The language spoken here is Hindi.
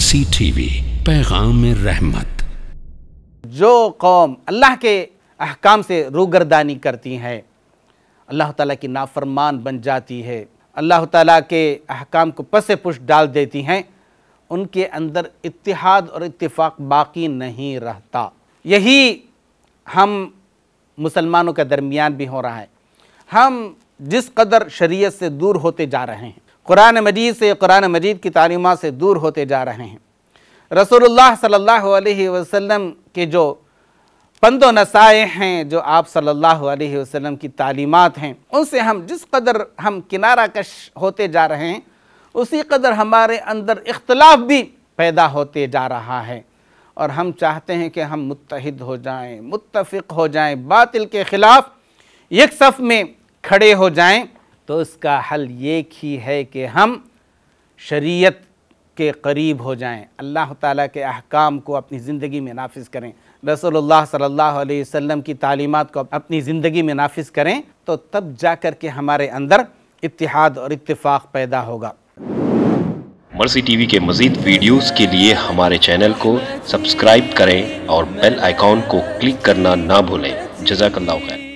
मसी टीवी पैगाम रहमत जो कौम अल्लाह के अहकाम से रूगरदानी करती है अल्लाह ताला की नाफरमान बन जाती है अल्लाह ताला के अहकाम को पसे पुश डाल देती हैं उनके अंदर इतिहाद और इतफाक बाकी नहीं रहता यही हम मुसलमानों के दरमियान भी हो रहा है हम जिस कदर शरीयत से दूर होते जा रहे हैं कुरान मजीद से कुरान मजीद की तालीमत से दूर होते जा रहे हैं रसोल्ला सल्ला वसम के जो पंदो नसाए हैं जो आप सल्ला वसम की तालीमत हैं उनसे हम जिस कदर हम किनारा कश होते जा रहे हैं उसी कदर हमारे अंदर इख्तलाफ भी पैदा होते जा रहा है और हम चाहते हैं कि हम मुतहद हो जाएँ मुतफ़ हो जाएँ बातिल के ख़िलाफ़ एक सफ़ में खड़े हो जाएँ तो इसका हल ये ही है कि हम शरीयत के करीब हो जाएं अल्लाह ताला के अहकाम को अपनी ज़िंदगी में नाफिज करें रसोल्ला सल्लल्लाहु अलैहि वसल्लम की तालीमत को अपनी ज़िंदगी में नाफिज करें तो तब जा कर के हमारे अंदर इतिहाद और इतफाक पैदा होगा मर्सी टीवी के मज़ीद वीडियोस के लिए हमारे चैनल को सब्सक्राइब करें और बेल आइकॉन को क्लिक करना ना भूलें जजाकल्ला खैर